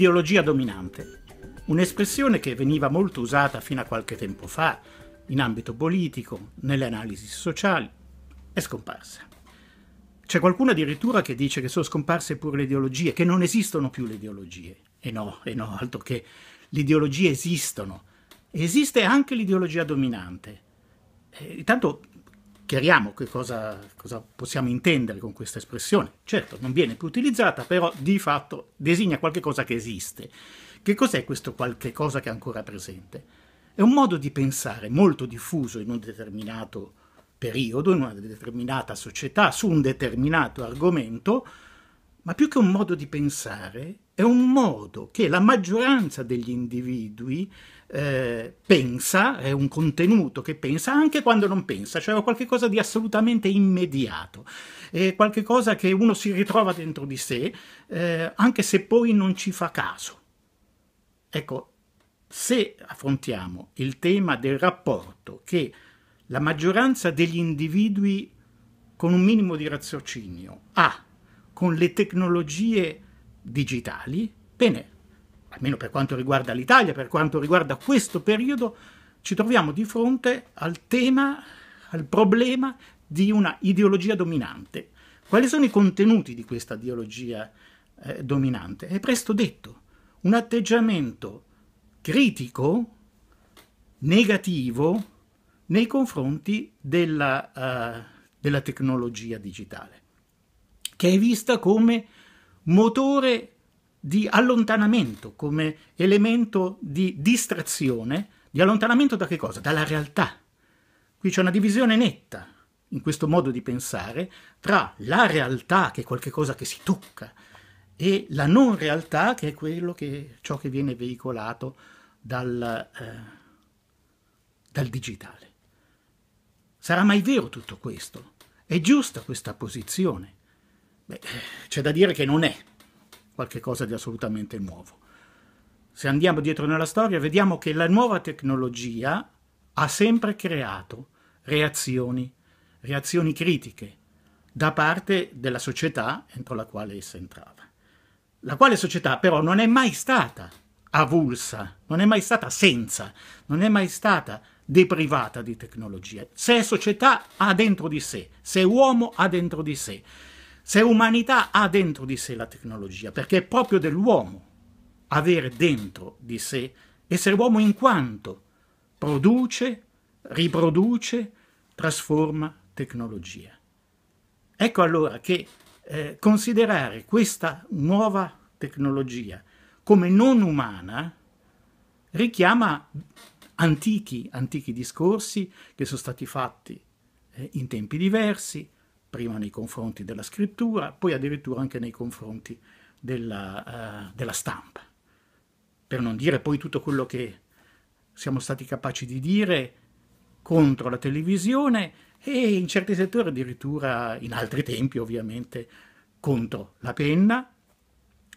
ideologia dominante, un'espressione che veniva molto usata fino a qualche tempo fa in ambito politico, nelle analisi sociali, è scomparsa. C'è qualcuno addirittura che dice che sono scomparse pure le ideologie, che non esistono più le ideologie. E no, e no, altro che le ideologie esistono. Esiste anche l'ideologia dominante. E, eh, tanto chiariamo che cosa, cosa possiamo intendere con questa espressione. Certo, non viene più utilizzata, però di fatto designa qualche cosa che esiste. Che cos'è questo qualche cosa che è ancora presente? È un modo di pensare molto diffuso in un determinato periodo, in una determinata società, su un determinato argomento, ma più che un modo di pensare, è un modo che la maggioranza degli individui eh, pensa, è un contenuto che pensa anche quando non pensa, cioè è qualcosa di assolutamente immediato, è qualcosa che uno si ritrova dentro di sé, eh, anche se poi non ci fa caso. Ecco, se affrontiamo il tema del rapporto che la maggioranza degli individui con un minimo di raziocinio ha con le tecnologie digitali, bene, almeno per quanto riguarda l'Italia, per quanto riguarda questo periodo, ci troviamo di fronte al tema, al problema di una ideologia dominante. Quali sono i contenuti di questa ideologia eh, dominante? È presto detto, un atteggiamento critico, negativo, nei confronti della, uh, della tecnologia digitale, che è vista come motore di allontanamento, come elemento di distrazione, di allontanamento da che cosa? Dalla realtà. Qui c'è una divisione netta in questo modo di pensare tra la realtà, che è qualcosa che si tocca, e la non realtà, che è quello che, ciò che viene veicolato dal, eh, dal digitale. Sarà mai vero tutto questo? È giusta questa posizione? Beh, c'è da dire che non è, qualcosa di assolutamente nuovo. Se andiamo dietro nella storia, vediamo che la nuova tecnologia ha sempre creato reazioni, reazioni critiche da parte della società entro la quale essa entrava. La quale società però non è mai stata avulsa, non è mai stata senza, non è mai stata deprivata di tecnologia. Se è società ha dentro di sé, se è uomo ha dentro di sé se umanità ha dentro di sé la tecnologia, perché è proprio dell'uomo avere dentro di sé, essere uomo in quanto produce, riproduce, trasforma tecnologia. Ecco allora che eh, considerare questa nuova tecnologia come non umana richiama antichi, antichi discorsi che sono stati fatti eh, in tempi diversi, prima nei confronti della scrittura, poi addirittura anche nei confronti della, uh, della stampa. Per non dire poi tutto quello che siamo stati capaci di dire contro la televisione e in certi settori addirittura, in altri tempi ovviamente, contro la penna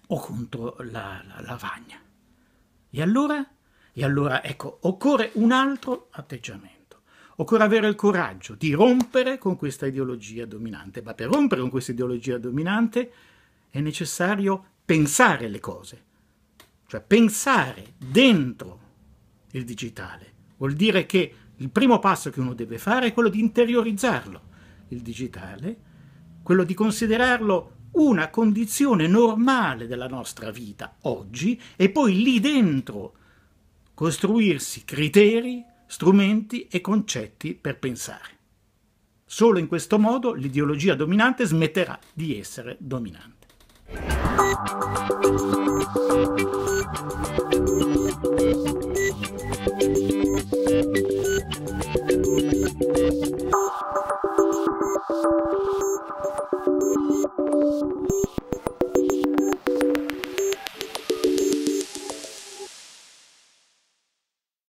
o contro la, la lavagna. E allora? E allora, ecco, occorre un altro atteggiamento. Occorre avere il coraggio di rompere con questa ideologia dominante, ma per rompere con questa ideologia dominante è necessario pensare le cose, cioè pensare dentro il digitale. Vuol dire che il primo passo che uno deve fare è quello di interiorizzarlo, il digitale, quello di considerarlo una condizione normale della nostra vita oggi e poi lì dentro costruirsi criteri, strumenti e concetti per pensare. Solo in questo modo l'ideologia dominante smetterà di essere dominante.